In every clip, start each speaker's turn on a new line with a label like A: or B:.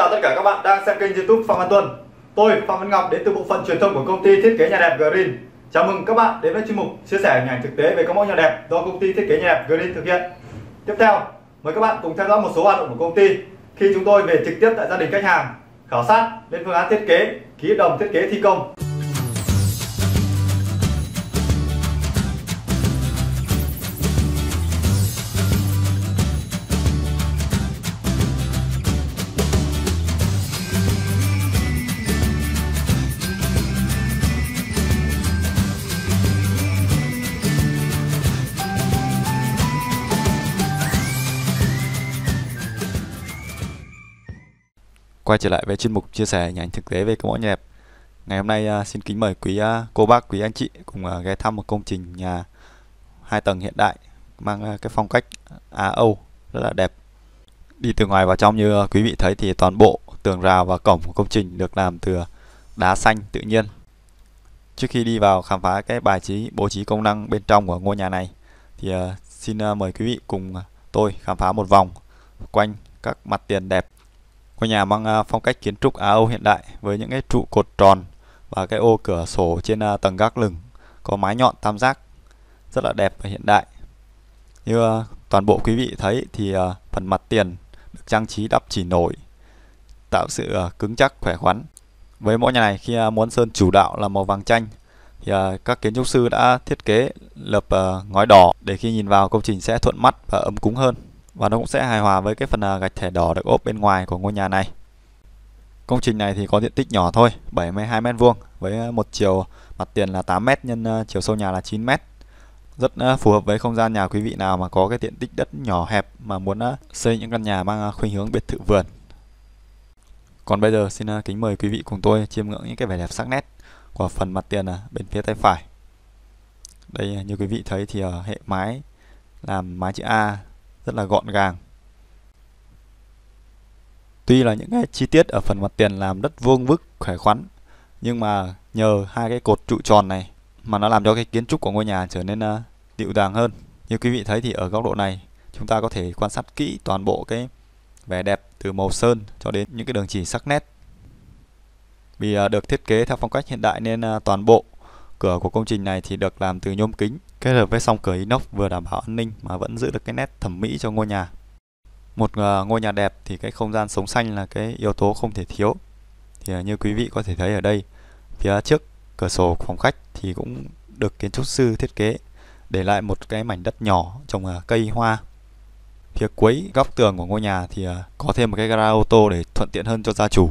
A: chào tất cả các bạn đang xem kênh youtube Phạm Văn Tuân Tôi Phạm Văn Ngọc đến từ bộ phận truyền thông của công ty thiết kế nhà đẹp Green Chào mừng các bạn đến với chuyên mục chia sẻ hình ảnh thực tế về các mẫu nhà đẹp do công ty thiết kế nhà đẹp Green thực hiện Tiếp theo mời các bạn cùng theo dõi một số hoạt động của công ty khi chúng tôi về trực tiếp tại gia đình khách hàng khảo sát lên phương án thiết kế, ký hợp đồng thiết kế thi công quay trở lại với chuyên mục chia sẻ hình ảnh thực tế về công mẫu đẹp ngày hôm nay à, xin kính mời quý à, cô bác quý anh chị cùng à, ghé thăm một công trình nhà hai tầng hiện đại mang cái phong cách Á Âu rất là đẹp đi từ ngoài vào trong như quý vị thấy thì toàn bộ tường rào và cổng của công trình được làm từ đá xanh tự nhiên trước khi đi vào khám phá cái bài trí bố trí công năng bên trong của ngôi nhà này thì xin mời quý vị cùng tôi khám phá một vòng quanh các mặt tiền đẹp Ngôi nhà mang à, phong cách kiến trúc Á Âu hiện đại với những cái trụ cột tròn và cái ô cửa sổ trên à, tầng gác lửng có mái nhọn tam giác rất là đẹp và hiện đại. Như à, toàn bộ quý vị thấy thì phần mặt tiền được trang trí đắp chỉ nổi tạo sự cứng chắc khỏe khoắn. Với mỗi nhà này khi muốn sơn chủ đạo là màu vàng chanh thì các kiến trúc sư đã thiết kế lợp ngói đỏ để khi nhìn vào công trình sẽ thuận mắt và ấm cúng hơn và nó cũng sẽ hài hòa với cái phần à, gạch thẻ đỏ được ốp bên ngoài của ngôi nhà này. Công trình này thì có diện tích nhỏ thôi, 72 m2 với à, một chiều mặt tiền là 8 m nhân à, chiều sâu nhà là 9 m. Rất phù hợp với không gian nhà quý vị nào mà có cái diện tích đất nhỏ hẹp mà muốn xây những căn nhà mang khuynh hướng biệt thự vườn. Còn bây giờ xin kính mời quý vị cùng tôi chiêm ngưỡng những cái vẻ đẹp sắc nét của phần mặt tiền bên phía tay phải. Đây như quý vị thấy thì hệ mái làm mái chữ A rất là gọn gàng tuy là những cái chi tiết ở phần mặt tiền làm rất vuông vức khỏe khoắn nhưng mà nhờ hai cái cột trụ tròn này mà nó làm cho cái kiến trúc của ngôi nhà trở nên uh, dịu dàng hơn như quý vị thấy thì ở góc độ này chúng ta có thể quan sát kỹ toàn bộ cái vẻ đẹp từ màu sơn cho đến những cái đường chỉ sắc nét vì uh, được thiết kế theo phong cách hiện đại nên uh, toàn bộ Cửa của công trình này thì được làm từ nhôm kính, kết hợp với song cửa inox vừa đảm bảo an ninh mà vẫn giữ được cái nét thẩm mỹ cho ngôi nhà. Một ờ, ngôi nhà đẹp thì cái không gian sống xanh là cái yếu tố không thể thiếu. Thì ờ, như quý vị có thể thấy ở đây, phía trước cửa sổ phòng khách thì cũng được kiến trúc sư thiết kế để lại một cái mảnh đất nhỏ trồng ờ, cây hoa. Phía cuối góc tường của ngôi nhà thì có thêm một cái gara ô tô để thuận tiện hơn cho gia chủ.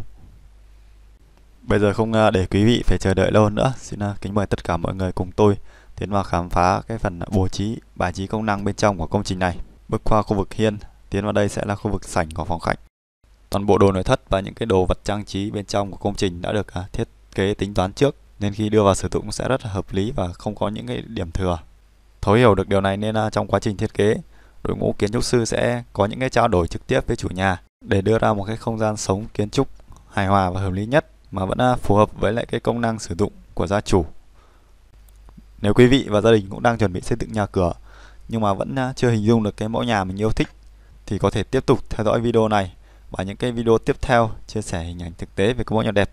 A: Bây giờ không à, để quý vị phải chờ đợi lâu nữa, xin à, kính mời tất cả mọi người cùng tôi tiến vào khám phá cái phần bố trí bài trí công năng bên trong của công trình này. Bước qua khu vực hiên, tiến vào đây sẽ là khu vực sảnh của phòng khách. Toàn bộ đồ nội thất và những cái đồ vật trang trí bên trong của công trình đã được à, thiết kế tính toán trước nên khi đưa vào sử dụng sẽ rất là hợp lý và không có những cái điểm thừa. Thấu hiểu được điều này nên trong quá trình thiết kế, đội ngũ kiến trúc sư sẽ có những cái trao đổi trực tiếp với chủ nhà để đưa ra một cái không gian sống kiến trúc hài hòa và hợp lý nhất mà vẫn à, phù hợp với lại cái công năng sử dụng của gia chủ. Nếu quý vị và gia đình cũng đang chuẩn bị xây dựng nhà cửa nhưng mà vẫn à, chưa hình dung được cái mẫu nhà mình yêu thích thì có thể tiếp tục theo dõi video này và những cái video tiếp theo chia sẻ hình ảnh thực tế về cái mẫu nhà đẹp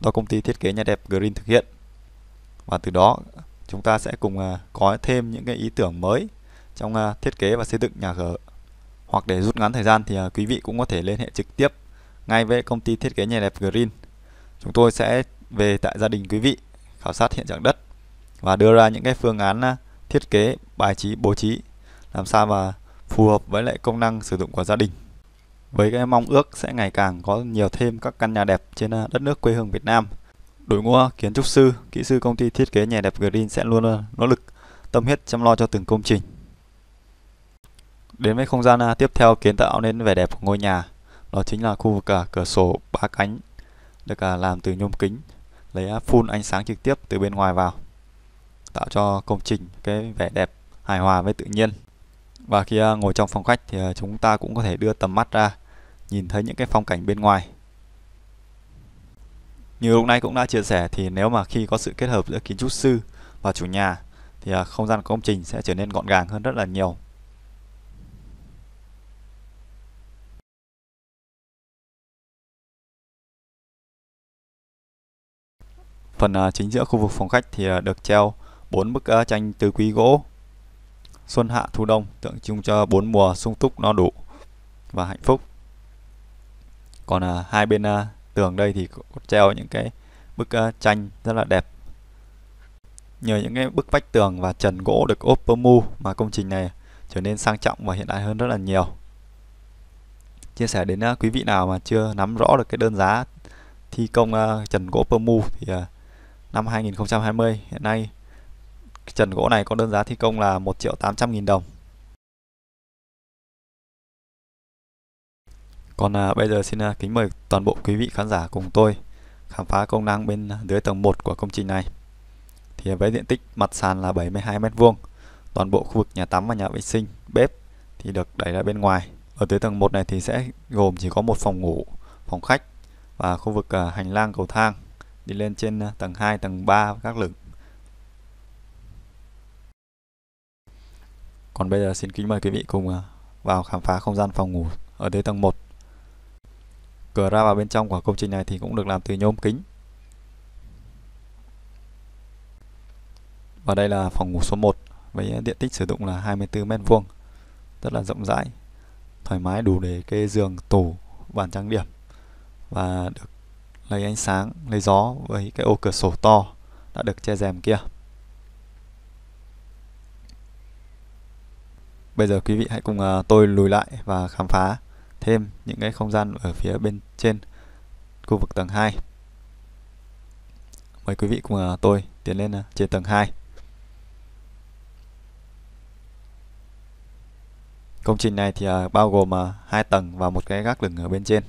A: do công ty thiết kế nhà đẹp Green thực hiện. Và từ đó chúng ta sẽ cùng à, có thêm những cái ý tưởng mới trong thiết kế và xây dựng nhà cửa. Hoặc để rút ngắn thời gian thì quý vị cũng có thể liên hệ trực tiếp ngay với công ty thiết kế nhà đẹp Green chúng tôi sẽ về tại gia đình quý vị khảo sát hiện trạng đất và đưa ra những cái phương án à, thiết kế bài trí bố trí làm sao mà phù hợp với lại công năng sử dụng của gia đình với cái mong ước sẽ ngày càng có nhiều thêm các căn nhà đẹp trên à, đất nước quê hương Việt Nam đội ngũ à, kiến trúc sư kỹ sư công ty thiết kế nhà đẹp Green sẽ luôn nỗ lực tâm huyết chăm lo cho từng công trình đến với không gian tiếp theo kiến tạo nên vẻ đẹp của ngôi nhà đó chính là khu vực cửa sổ ba cánh được làm từ nhôm kính lấy full à, ánh sáng trực tiếp từ bên ngoài vào tạo cho công trình cái vẻ đẹp hài hòa với tự nhiên và khi à, ngồi trong phòng khách thì à, chúng ta cũng có thể đưa tầm mắt ra nhìn thấy những cái phong cảnh bên ngoài như lúc nãy cũng đã chia sẻ thì nếu mà khi có sự kết hợp giữa kiến trúc sư và chủ nhà thì không gian công trình sẽ trở nên gọn gàng hơn rất là nhiều Phần à, chính giữa khu vực phòng khách thì à, được treo bốn bức à, tranh tứ quý gỗ xuân hạ thu đông tượng trưng cho bốn mùa sung túc no đủ và hạnh phúc còn hai bên tường đây thì có treo những cái bức tranh rất là đẹp nhờ những cái bức vách tường và trần gỗ được ốp pơ mu mà công trình này trở nên sang trọng và hiện đại hơn rất là nhiều chia sẻ đến quý vị nào mà chưa nắm rõ được cái đơn giá thi công trần gỗ pơ mu thì năm 2020 hiện nay trần gỗ này có đơn giá thi công là 1 triệu 800 nghìn đồng Còn à, bây giờ xin à, kính mời toàn bộ quý vị khán giả cùng tôi khám phá công năng bên dưới tầng 1 của công trình này. Thì với diện tích mặt sàn là 72 mét vuông toàn bộ khu vực nhà tắm và nhà vệ sinh, bếp thì được đẩy ra bên ngoài. Ở dưới tầng 1 này thì sẽ gồm chỉ có một phòng ngủ, phòng khách và khu vực à, hành lang cầu thang đi lên trên ờ, tầng 2 tầng 3 các lực còn bây giờ xin kính mời quý vị cùng ờ, vào khám phá không gian phòng ngủ ở dưới tầng 1 cửa ra vào bên trong của công trình này thì cũng được làm từ nhôm kính và đây là phòng ngủ số 1 với diện tích sử dụng là 24 mét vuông rất là rộng rãi thoải mái đủ để kê giường tủ bàn trang điểm và được lấy ánh sáng lấy gió với cái ô cửa sổ to đã được che rèm kia bây giờ quý vị hãy cùng à, tôi lùi lại và khám phá thêm những cái không gian ở phía bên trên khu vực tầng 2 mời quý vị cùng à, tôi tiến lên à, trên tầng 2 Công trình này thì bao gồm hai tầng và một cái gác lửng ở bên trên.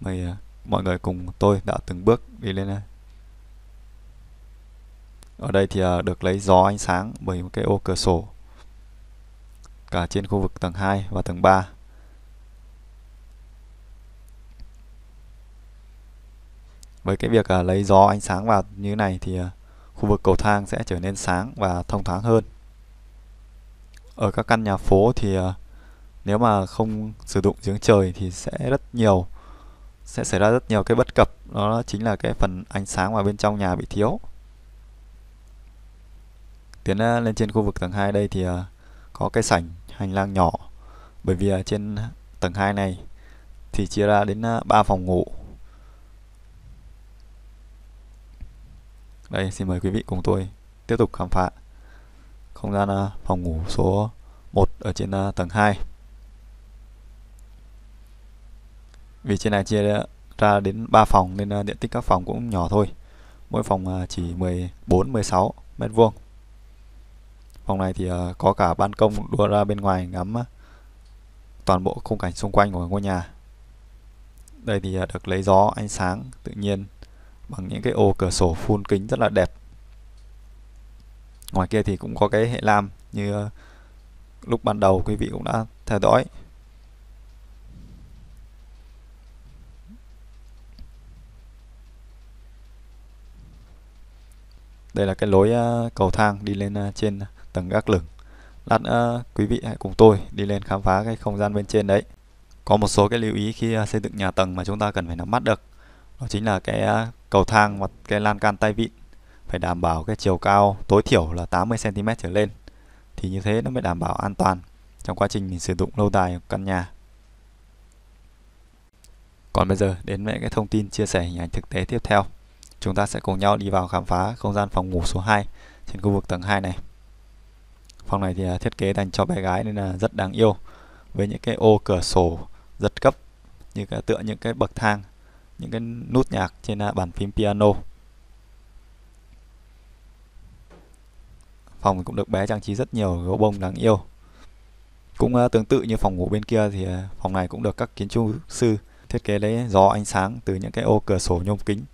A: Mời mọi người cùng tôi đã từng bước đi lên đây ở đây thì à, được lấy gió ánh sáng bởi một cái ô cửa sổ cả trên khu vực tầng 2 và tầng 3 với cái việc à, lấy gió ánh sáng vào như này thì à, khu vực cầu thang sẽ trở nên sáng và thông thoáng hơn ở các căn nhà phố thì nếu mà không sử dụng giếng trời thì sẽ rất nhiều sẽ xảy ra rất nhiều cái bất cập đó chính là cái phần ánh sáng vào bên trong nhà bị thiếu tiến à, lên trên khu vực tầng 2 đây thì à, có cái sảnh hành lang nhỏ bởi vì à, trên tầng 2 này thì chia ra đến 3 phòng ngủ đây xin mời quý vị cùng tôi tiếp tục khám phá không gian phòng ngủ số 1 ở trên tầng 2 vì trên này chia ra đến 3 phòng nên ờ, diện tích các phòng cũng nhỏ thôi mỗi phòng ờ, chỉ 14 16 mét vuông phòng này thì ờ, có cả ban công đua ra bên ngoài ngắm toàn bộ khung cảnh xung quanh của ngôi nhà đây thì được lấy gió ánh sáng tự nhiên bằng những cái ô cửa sổ phun kính rất là đẹp ngoài kia thì cũng có cái hệ lam như lúc ban đầu quý vị cũng đã theo dõi đây là cái lối ờ, cầu thang đi lên ờ, trên tầng gác lửng lát nữa quý vị hãy cùng tôi đi lên khám phá cái không gian bên trên đấy có một số cái lưu ý khi ờ, xây dựng nhà tầng mà chúng ta cần phải nắm bắt được đó chính là cái cầu thang hoặc cái lan can tay vịn phải đảm bảo cái chiều cao tối thiểu là 80 cm trở lên thì như thế nó mới đảm bảo an toàn trong quá trình mình sử dụng lâu dài căn nhà còn bây giờ đến với cái thông tin chia sẻ hình ảnh thực tế tiếp theo chúng ta sẽ cùng nhau đi vào khám phá không gian phòng ngủ số 2 trên khu vực tầng 2 này. Phòng này thì thiết kế dành cho bé gái nên là rất đáng yêu với những cái ô cửa sổ rất cấp như cả tựa những cái bậc thang, những cái nút nhạc trên à, bàn phím piano. Phòng cũng được bé trang trí rất nhiều gỗ bông đáng yêu. Cũng à, tương tự như phòng ngủ bên kia thì à, phòng này cũng được các kiến trúc sư thiết kế lấy gió ánh sáng từ những cái ô cửa sổ nhôm kính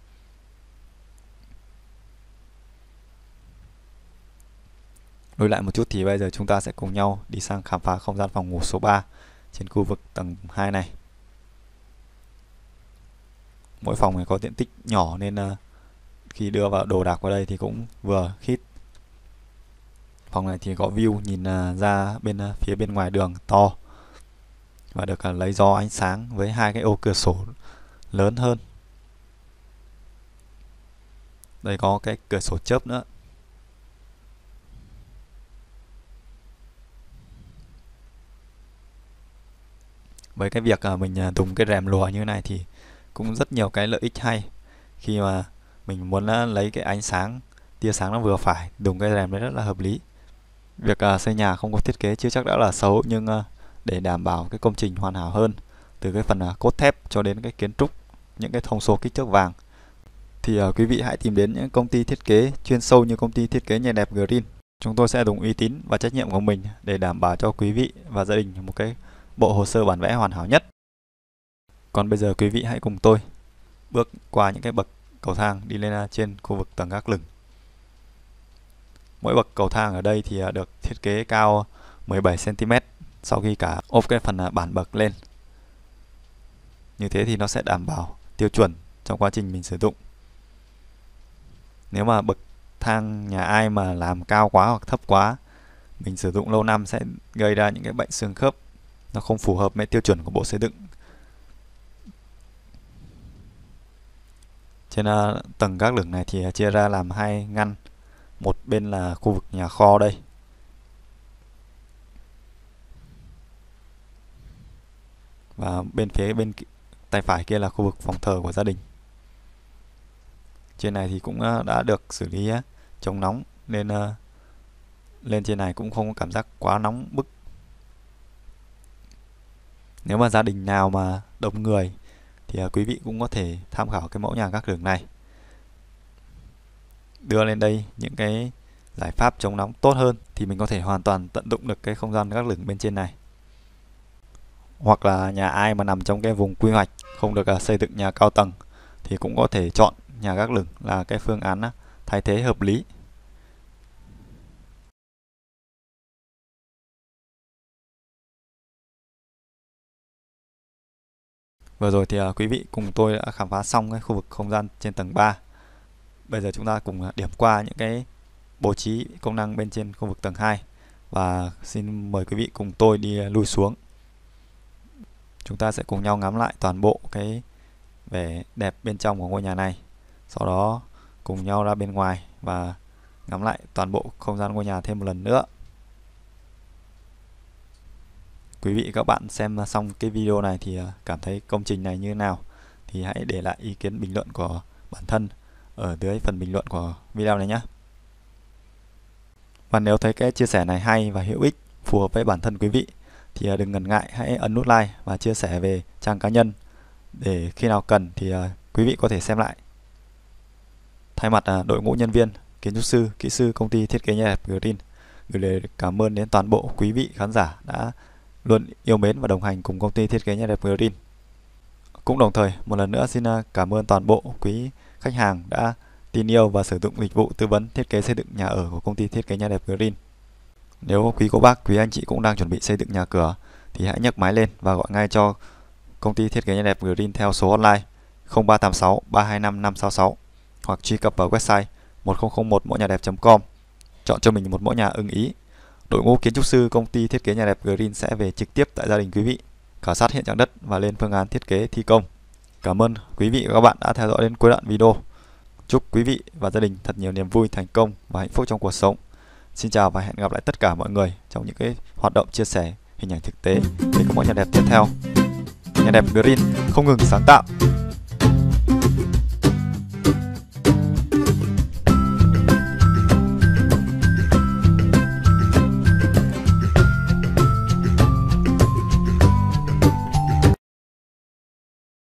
A: Lùi lại một chút thì bây giờ chúng ta sẽ cùng nhau đi sang khám phá không gian phòng ngủ số 3 trên khu vực tầng 2 này. Mỗi phòng này có diện tích nhỏ nên ờ, khi đưa vào đồ đạc vào đây thì cũng vừa khít. Phòng này thì có view nhìn ờ, ra bên ờ, phía bên ngoài đường to và được lấy gió ánh sáng với hai cái ô cửa sổ lớn hơn. Đây có cái cửa sổ chớp nữa với cái việc uh, mình à, dùng cái rèm lùa như thế này thì cũng rất nhiều cái lợi ích hay khi mà mình muốn à, lấy cái ánh sáng tia sáng nó vừa phải dùng cái rèm đấy rất là hợp lý việc xây nhà không có thiết kế chưa chắc đã là xấu nhưng để đảm bảo cái công trình hoàn hảo hơn từ cái phần cốt thép cho đến cái kiến trúc những cái thông số kích thước vàng thì quý vị hãy tìm đến những công ty thiết kế chuyên sâu như công ty thiết kế nhà đẹp Green chúng tôi sẽ dùng uy tín và trách nhiệm của mình để đảm bảo cho quý vị và gia đình một cái bộ hồ sơ bản vẽ hoàn hảo nhất. Còn bây giờ quý vị hãy cùng tôi bước qua những cái bậc cầu thang đi lên à, trên khu vực tầng gác lửng. Mỗi bậc cầu thang ở đây thì à, được thiết kế cao 17cm sau khi cả ốp cái phần à, bản bậc lên. Như thế thì nó sẽ đảm bảo tiêu chuẩn trong quá trình mình sử dụng. Nếu mà bậc thang nhà ai mà làm cao quá hoặc thấp quá, mình sử dụng lâu năm sẽ gây ra những cái bệnh xương khớp nó không phù hợp với tiêu chuẩn của bộ xây dựng trên à, tầng các lửng này thì chia ra làm hai ngăn một bên là khu vực nhà kho đây và bên phía bên tay phải kia là khu vực phòng thờ của gia đình trên này thì cũng à, đã được xử lý chống nóng nên à, lên trên này cũng không có cảm giác quá nóng bức nếu mà gia đình nào mà đông người thì à, quý vị cũng có thể tham khảo cái mẫu nhà gác đường này đưa lên đây những cái giải pháp chống nóng tốt hơn thì mình có thể hoàn toàn tận dụng được cái không gian gác lửng bên trên này hoặc là nhà ai mà nằm trong cái vùng quy hoạch không được à, xây dựng nhà cao tầng thì cũng có thể chọn nhà gác lửng là cái phương án à, thay thế hợp lý Vừa rồi thì à, quý vị cùng tôi đã khám phá xong cái khu vực không gian trên tầng 3. Bây giờ chúng ta cùng à, điểm qua những cái bố trí công năng bên trên khu vực tầng 2 và xin mời quý vị cùng tôi đi à, lùi xuống. Chúng ta sẽ cùng nhau ngắm lại toàn bộ cái vẻ đẹp bên trong của ngôi nhà này. Sau đó cùng nhau ra bên ngoài và ngắm lại toàn bộ không gian ngôi nhà thêm một lần nữa quý vị các bạn xem xong cái video này thì à, cảm thấy công trình này như thế nào thì hãy để lại ý kiến bình luận của bản thân ở dưới phần bình luận của video này nhé. Và nếu thấy cái chia sẻ này hay và hữu ích phù hợp với bản thân quý vị thì à, đừng ngần ngại hãy ấn nút like và chia sẻ về trang cá nhân để khi nào cần thì à, quý vị có thể xem lại. Thay mặt đội ngũ nhân viên, kiến trúc sư, kỹ sư công ty thiết kế nhà đẹp Green gửi lời cảm ơn đến toàn bộ quý vị khán giả đã luôn yêu mến và đồng hành cùng công ty thiết kế nhà đẹp Green. Cũng đồng thời, một lần nữa xin à, cảm ơn toàn bộ quý khách hàng đã tin yêu và sử dụng dịch vụ tư vấn thiết kế xây dựng nhà ở của công ty thiết kế nhà đẹp Green. Nếu quý cô bác, quý anh chị cũng đang chuẩn bị xây dựng nhà cửa thì hãy nhấc máy lên và gọi ngay cho công ty thiết kế nhà đẹp Green theo số hotline 0386 325 566 hoặc truy cập vào website 1001 mỗi nhà đẹp.com. Chọn cho mình một mẫu nhà ưng ý Đội ngũ kiến trúc sư công ty thiết kế nhà đẹp Green sẽ về trực tiếp tại gia đình quý vị, khảo sát hiện trạng đất và lên phương án thiết kế thi công. Cảm ơn quý vị và các bạn đã theo dõi đến cuối đoạn video. Chúc quý vị và gia đình thật nhiều niềm vui, thành công và hạnh phúc trong cuộc sống. Xin chào và hẹn gặp lại tất cả mọi người trong những cái hoạt động chia sẻ hình ảnh thực tế về các mẫu nhà đẹp tiếp theo. Nhà đẹp Green không ngừng sáng tạo